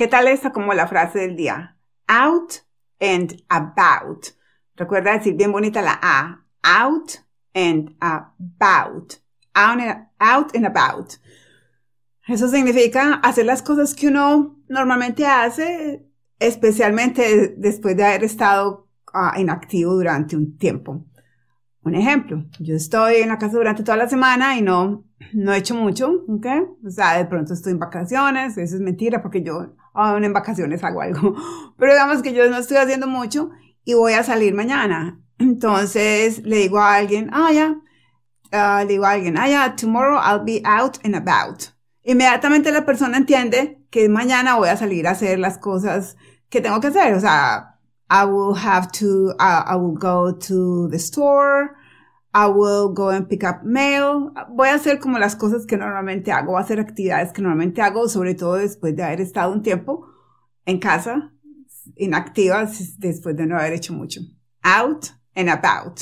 ¿Qué tal esta como la frase del día? Out and about. Recuerda decir bien bonita la A. Out and about. Out and, about. Eso significa hacer las cosas que uno normalmente hace, especialmente después de haber estado ah, inactivo durante un tiempo. Un ejemplo, yo estoy en la casa durante toda la semana y no no he hecho mucho, ¿ok? O sea, de pronto estoy en vacaciones, eso es mentira porque yo aún en vacaciones hago algo, pero digamos que yo no estoy haciendo mucho y voy a salir mañana. Entonces le digo a alguien, ah, ah le digo a alguien, ah, tomorrow I'll be out and about. Inmediatamente la persona entiende que mañana voy a salir a hacer las cosas que tengo que hacer, o sea, I will have to, uh, I will go to the store, I will go and pick up mail. Voy a hacer como las cosas que normalmente hago, voy a hacer actividades que normalmente hago, sobre todo después de haber estado un tiempo en casa, inactiva, después de no haber hecho mucho. Out and about.